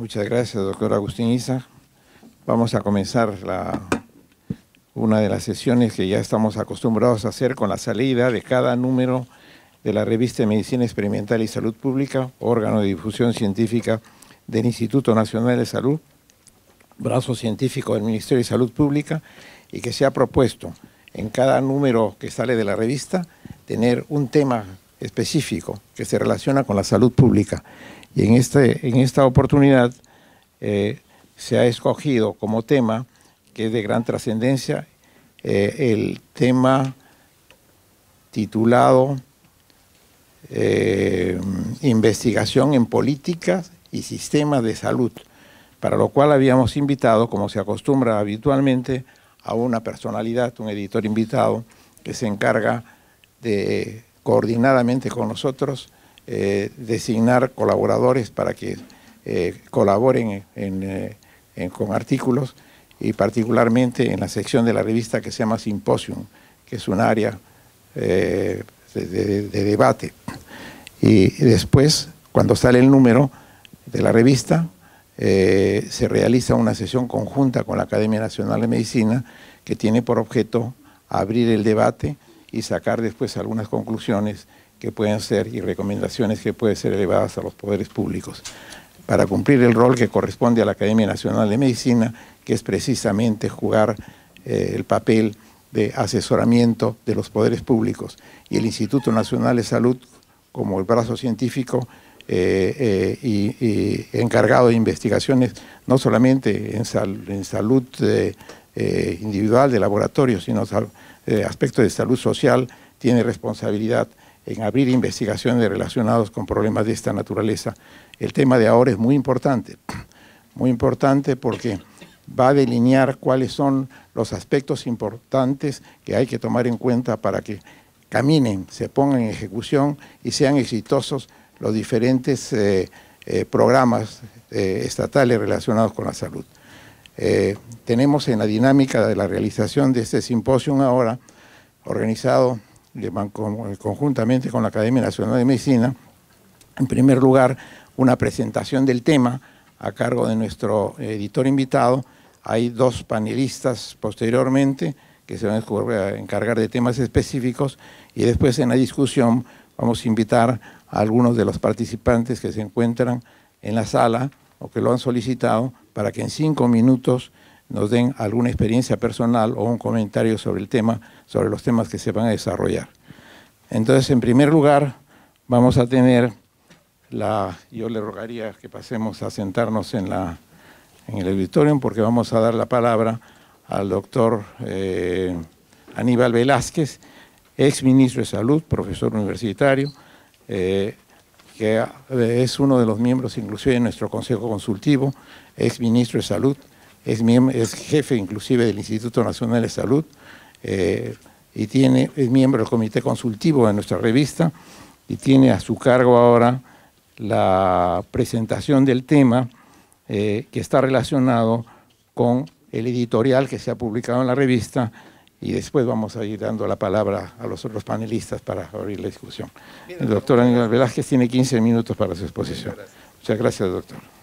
Muchas gracias, doctor Agustín Isa. Vamos a comenzar la, una de las sesiones que ya estamos acostumbrados a hacer con la salida de cada número de la revista de Medicina Experimental y Salud Pública, órgano de difusión científica del Instituto Nacional de Salud, brazo científico del Ministerio de Salud Pública, y que se ha propuesto en cada número que sale de la revista tener un tema específico que se relaciona con la salud pública. Y este, en, esta oportunidad eh, se ha escogido como tema, que es de gran trascendencia, eh, el tema titulado eh, Investigación en Políticas y Sistemas de Salud, para lo cual habíamos invitado, como se acostumbra habitualmente, a una personalidad, un editor invitado, que se encarga de coordinadamente con nosotros eh, designar colaboradores para que eh, colaboren eh, con artículos y particularmente en la sección de la revista que se llama Symposium, que es un área de, debate. Y después, cuando sale el número de la revista, se realiza una sesión conjunta con la Academia Nacional de Medicina que tiene por objeto abrir el debate y sacar después algunas conclusiones que pueden ser y recomendaciones que pueden ser elevadas a los poderes públicos para cumplir el rol que corresponde a la Academia Nacional de Medicina, que es precisamente jugar eh, el papel de asesoramiento de los poderes públicos y el Instituto Nacional de Salud como el brazo científico eh, eh, y, encargado de investigaciones no solamente en, salud individual de laboratorio, sino aspectos aspecto de salud social, tiene responsabilidad en abrir investigaciones relacionadas con problemas de esta naturaleza. El tema de ahora es muy importante, muy importante porque va a delinear cuáles son los aspectos importantes que hay que tomar en cuenta para que caminen, se pongan en ejecución y sean exitosos los diferentes eh, eh, programas eh, estatales relacionados con la salud. tenemos en la dinámica de la realización de este simposio ahora, organizado eh, conjuntamente con la Academia Nacional de Medicina, en primer lugar, una presentación del tema a cargo de nuestro editor invitado. Hay dos panelistas posteriormente que se van a encargar de temas específicos y después en la discusión vamos a invitar a algunos de los participantes que se encuentran en la sala o que lo han solicitado para que en cinco minutos nos den alguna experiencia personal o un comentario sobre el tema, sobre los temas que se van a desarrollar. Entonces, en primer lugar, vamos a tener la... Yo le rogaría que pasemos a sentarnos en, la, en el auditorium porque vamos a dar la palabra al doctor eh, Aníbal Velázquez, ex ministro de Salud, profesor universitario, eh, que es uno de los miembros inclusive de nuestro Consejo Consultivo, ex ministro de Salud, es, jefe inclusive del Instituto Nacional de Salud eh, y es miembro del comité consultivo de nuestra revista y tiene a su cargo ahora la presentación del tema eh, que está relacionado con el editorial que se ha publicado en la revista y después vamos a ir dando la palabra a los otros panelistas para abrir la discusión. el doctor Aníbal Velázquez tiene 15 minutos para su exposición. Muchas gracias, doctor.